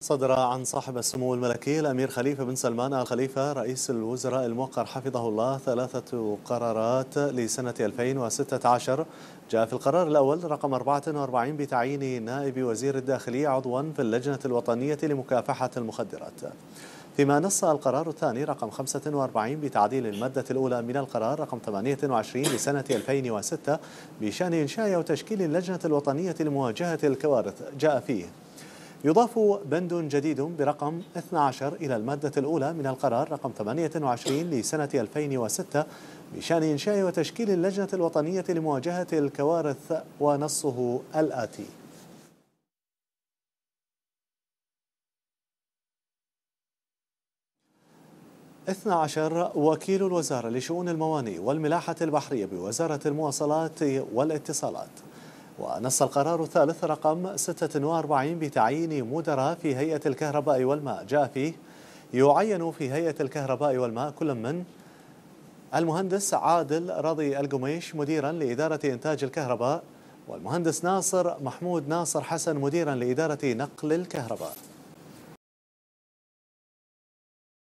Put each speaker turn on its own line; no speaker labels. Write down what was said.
صدر عن صاحب السمو الملكي الأمير خليفة بن سلمان آل خليفة رئيس الوزراء الموقر حفظه الله ثلاثة قرارات لسنة 2016 جاء في القرار الأول رقم 44 بتعيين نائب وزير الداخلية عضوا في اللجنة الوطنية لمكافحة المخدرات فيما نص القرار الثاني رقم 45 بتعديل المادة الأولى من القرار رقم 28 لسنة 2006 بشأن إنشاء وتشكيل اللجنة الوطنية لمواجهة الكوارث جاء فيه يضاف بند جديد برقم 12 إلى المادة الأولى من القرار رقم 28 لسنة 2006 بشأن إنشاء وتشكيل اللجنة الوطنية لمواجهة الكوارث ونصه الآتي اثنا عشر وكيل الوزارة لشؤون الموانئ والملاحة البحرية بوزارة المواصلات والاتصالات ونص القرار الثالث رقم 46 بتعيين مدراء في هيئة الكهرباء والماء جاء فيه يعين في هيئة الكهرباء والماء كل من المهندس عادل رضي القميش مديرا لإدارة إنتاج الكهرباء والمهندس ناصر محمود ناصر حسن مديرا لإدارة نقل الكهرباء